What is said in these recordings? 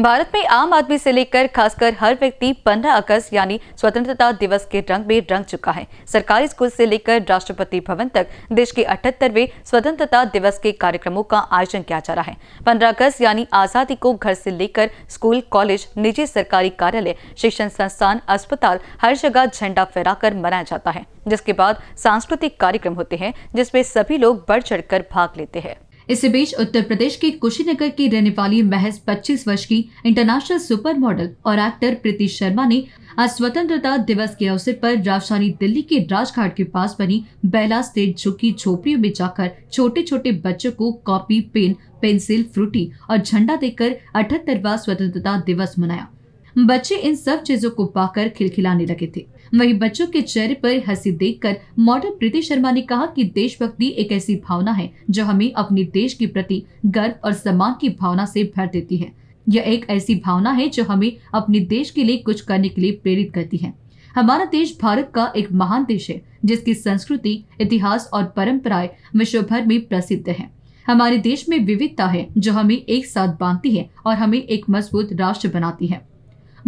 भारत में आम आदमी से लेकर खासकर हर व्यक्ति 15 अगस्त यानी स्वतंत्रता दिवस के रंग में रंग चुका है सरकारी स्कूल से लेकर राष्ट्रपति भवन तक देश के अठहत्तरवे स्वतंत्रता दिवस के कार्यक्रमों का आयोजन किया जा रहा है 15 अगस्त यानी आजादी को घर से लेकर स्कूल कॉलेज निजी सरकारी कार्यालय शिक्षण संस्थान अस्पताल हर जगह झंडा फहरा मनाया जाता है जिसके बाद सांस्कृतिक कार्यक्रम होते हैं जिसमे सभी लोग बढ़ चढ़ भाग लेते हैं इसी बीच उत्तर प्रदेश के कुशीनगर की रहने वाली महज 25 वर्ष की इंटरनेशनल सुपर मॉडल और एक्टर प्रीति शर्मा ने आज स्वतंत्रता दिवस के अवसर पर राजधानी दिल्ली के राजघाट के पास बनी बैला स्टेट झुकी झोपड़ियों में जाकर छोटे छोटे बच्चों को कॉपी पेन पेंसिल फ्रूटी और झंडा देकर अठहत्तरवा स्वतंत्रता दिवस मनाया बच्चे इन सब चीजों को पाकर खिलखिलाने लगे थे वहीं बच्चों के चेहरे पर हंसी देखकर मॉडल प्रीति शर्मा ने कहा कि देशभक्ति एक ऐसी भावना है जो हमें अपने देश के प्रति गर्व और सम्मान की भावना से भर देती है यह एक ऐसी भावना है जो हमें अपने देश के लिए कुछ करने के लिए प्रेरित करती है हमारा देश भारत का एक महान देश है जिसकी संस्कृति इतिहास और परंपराएं विश्व भर में प्रसिद्ध है हमारे देश में विविधता है जो हमें एक साथ बांधती है और हमें एक मजबूत राष्ट्र बनाती है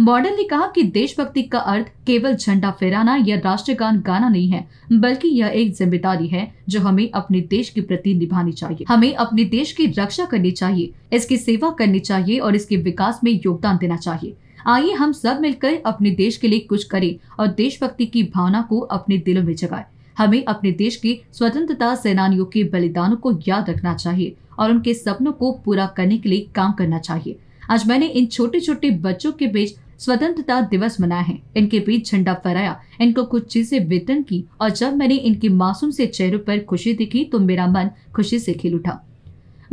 बॉर्डन ने कहा कि देशभक्ति का अर्थ केवल झंडा फहराना या राष्ट्रगान गाना नहीं है बल्कि यह एक जिम्मेदारी है जो हमें अपने देश के प्रति निभानी चाहिए हमें अपने देश की रक्षा करनी चाहिए इसकी सेवा करनी चाहिए और इसके विकास में योगदान देना चाहिए आइए हम सब मिलकर अपने देश के लिए कुछ करें और देशभक्ति की भावना को अपने दिलों में जगाए हमें अपने देश के स्वतंत्रता सेनानियों के बलिदानों को याद रखना चाहिए और उनके सपनों को पूरा करने के लिए काम करना चाहिए आज मैंने इन छोटे छोटे बच्चों के बीच स्वतंत्रता दिवस मनाया है इनके बीच झंडा फहराया इनको कुछ चीजें वितरण की और जब मैंने इनके मासूम से चेहरे पर खुशी दिखी तो मेरा मन खुशी से खिल उठा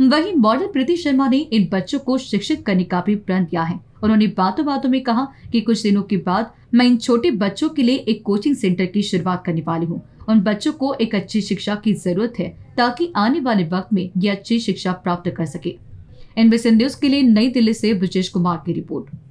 वही मॉडल प्रीति शर्मा ने इन बच्चों को शिक्षित करने का भी प्रण दिया है उन्होंने बातों बातों में कहा कि कुछ दिनों के बाद मैं इन छोटे बच्चों के लिए एक कोचिंग सेंटर की शुरुआत करने वाली हूँ उन बच्चों को एक अच्छी शिक्षा की जरूरत है ताकि आने वाले वक्त में ये अच्छी शिक्षा प्राप्त कर सके एनबीसी न्यूज के लिए नई दिल्ली से ब्रजेश कुमार की रिपोर्ट